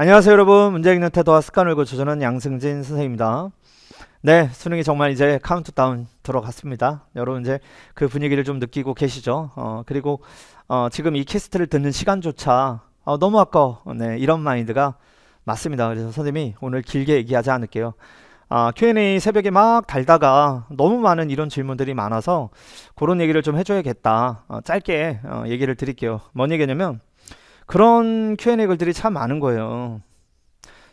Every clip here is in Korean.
안녕하세요 여러분 문제 읽는 태도와 습관을 고쳐 저는 양승진 선생입니다 네 수능이 정말 이제 카운트다운 들어갔습니다 여러분 이제 그 분위기를 좀 느끼고 계시죠 어, 그리고 어, 지금 이 캐스트를 듣는 시간조차 어, 너무 아까 네, 이런 마인드가 맞습니다 그래서 선생님이 오늘 길게 얘기하지 않을게요 아, Q&A 새벽에 막 달다가 너무 많은 이런 질문들이 많아서 그런 얘기를 좀 해줘야겠다 어, 짧게 어, 얘기를 드릴게요 뭔 얘기냐면 그런 Q&A 글들이 참 많은 거예요.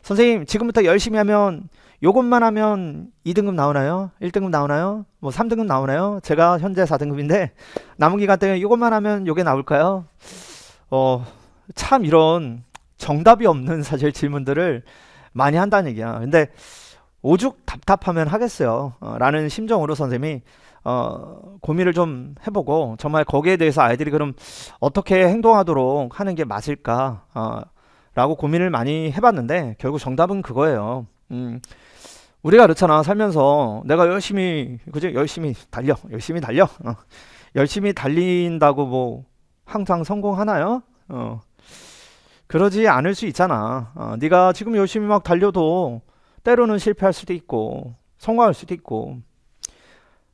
선생님, 지금부터 열심히 하면 요것만 하면 2등급 나오나요? 1등급 나오나요? 뭐 3등급 나오나요? 제가 현재 4등급인데 남은 기간 때안 요것만 하면 요게 나올까요? 어, 참 이런 정답이 없는 사실 질문들을 많이 한다는 얘기야. 근데 오죽 답답하면 하겠어요. 어, 라는 심정으로 선생님이 어, 고민을 좀 해보고 정말 거기에 대해서 아이들이 그럼 어떻게 행동하도록 하는 게 맞을까 어, 라고 고민을 많이 해봤는데 결국 정답은 그거예요. 음, 우리가 그렇잖아 살면서 내가 열심히 그지 열심히 달려 열심히 달려 어, 열심히 달린다고 뭐 항상 성공하나요? 어, 그러지 않을 수 있잖아. 어, 네가 지금 열심히 막 달려도 때로는 실패할 수도 있고 성공할 수도 있고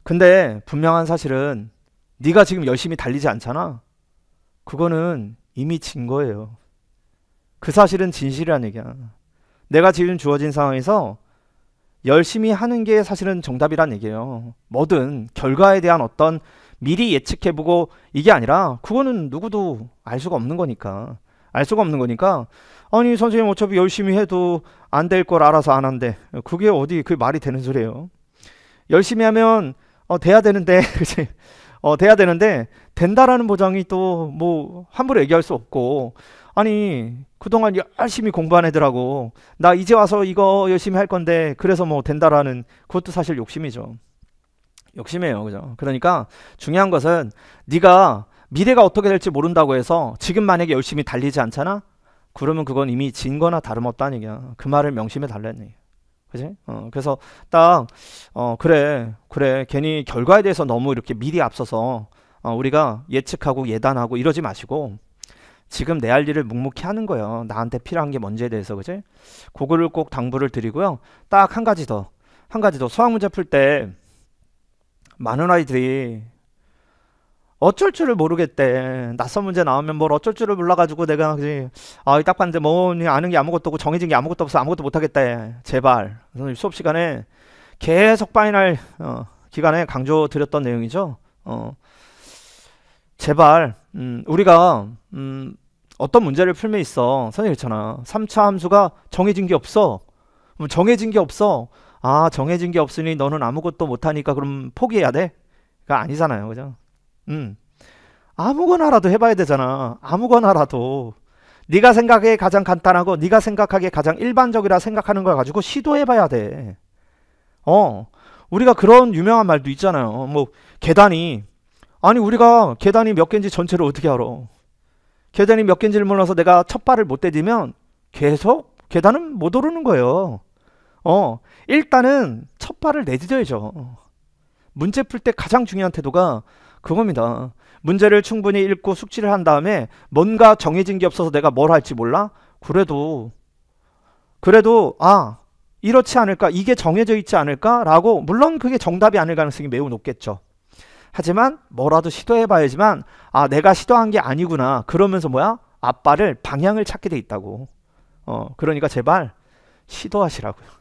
근데 분명한 사실은 네가 지금 열심히 달리지 않잖아. 그거는 이미 진 거예요. 그 사실은 진실이라는 얘기야. 내가 지금 주어진 상황에서 열심히 하는 게 사실은 정답이란 얘기예요. 뭐든 결과에 대한 어떤 미리 예측해보고 이게 아니라 그거는 누구도 알 수가 없는 거니까. 알 수가 없는 거니까 아니 선생님 어차피 열심히 해도 안 될 걸 알아서 안 한대. 그게 어디 그게 말이 되는 소리예요. 열심히 하면 어, 돼야 되는데, 그치? 어, 돼야 되는데, 된다라는 보장이 또 뭐 함부로 얘기할 수 없고, 아니, 그동안 열심히 공부한 애들하고, 나 이제 와서 이거 열심히 할 건데, 그래서 뭐 된다라는, 그것도 사실 욕심이죠. 욕심이에요. 그죠? 그러니까 중요한 것은 네가 미래가 어떻게 될지 모른다고 해서 지금 만약에 열심히 달리지 않잖아? 그러면 그건 이미 진 거나 다름없다는 얘기야. 그 말을 명심해 달라는 얘기야. 그지? 어, 그래서 딱, 어, 그래, 그래. 괜히 결과에 대해서 너무 이렇게 미리 앞서서, 어, 우리가 예측하고 예단하고 이러지 마시고, 지금 내 할 일을 묵묵히 하는 거예요. 나한테 필요한 게 뭔지에 대해서, 그지? 그거를 꼭 당부를 드리고요. 딱 한 가지 더, 한 가지 더. 수학 문제 풀 때, 많은 아이들이 어쩔 줄을 모르겠대. 낯선 문제 나오면 뭘 어쩔 줄을 몰라가지고 내가 그지. 아, 딱 봤는데 뭐 아는 게 아무것도 없고 정해진 게 아무것도 없어 아무것도 못하겠대. 제발. 그래서 수업 시간에 계속 파이널 어, 기간에 강조 드렸던 내용이죠. 어, 제발 음, 우리가 음, 어떤 문제를 풀면 있어. 선생님 그렇잖아. 3차 함수가 정해진 게 없어. 정해진 게 없어. 아 정해진 게 없으니 너는 아무것도 못하니까 그럼 포기해야 돼? 그 아니잖아요. 그죠? 음. 아무거나라도 해봐야 되잖아. 아무거나라도. 네가 생각에 가장 간단하고 네가 생각하기에 가장 일반적이라 생각하는 걸 가지고 시도해봐야 돼. 어, 우리가 그런 유명한 말도 있잖아요. 뭐 계단이 아니 우리가 계단이 몇 개인지 전체를 어떻게 알아? 계단이 몇 개인지를 몰라서 내가 첫 발을 못 대디면 계속 계단은 못 오르는 거예요. 어, 일단은 첫 발을 내디뎌야죠. 문제 풀 때 가장 중요한 태도가 그겁니다. 문제를 충분히 읽고 숙지를 한 다음에 뭔가 정해진 게 없어서 내가 뭘 할지 몰라? 그래도 그래도 아 이렇지 않을까 이게 정해져 있지 않을까라고 물론 그게 정답이 아닐 가능성이 매우 높겠죠. 하지만 뭐라도 시도해 봐야지만 아 내가 시도한 게 아니구나 그러면서 뭐야 아빠를 방향을 찾게 돼 있다고. 어 그러니까 제발 시도하시라고요.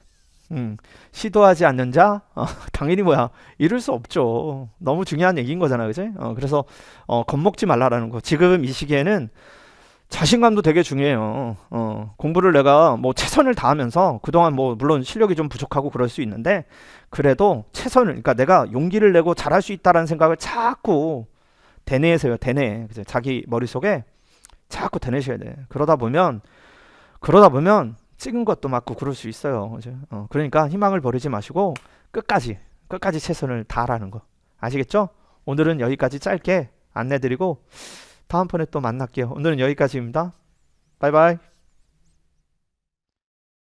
음, 시도하지 않는 자 어, 당연히 뭐야 이룰 수 없죠. 너무 중요한 얘기인 거잖아, 그지? 어, 그래서 어, 겁먹지 말라라는 거. 지금 이 시기에는 자신감도 되게 중요해요. 어, 공부를 내가 뭐 최선을 다하면서 그동안 뭐 물론 실력이 좀 부족하고 그럴 수 있는데 그래도 최선을 그러니까 내가 용기를 내고 잘할 수 있다라는 생각을 자꾸 대내에서요, 대내 그죠? 자기 머릿 속에 자꾸 대내셔야 돼. 그러다 보면 그러다 보면 찍은 것도 맞고 그럴 수 있어요. 어, 그러니까 희망을 버리지 마시고 끝까지 끝까지 최선을 다하라는 거 아시겠죠? 오늘은 여기까지 짧게 안내드리고 다음번에 또 만날게요. 오늘은 여기까지입니다. 바이바이.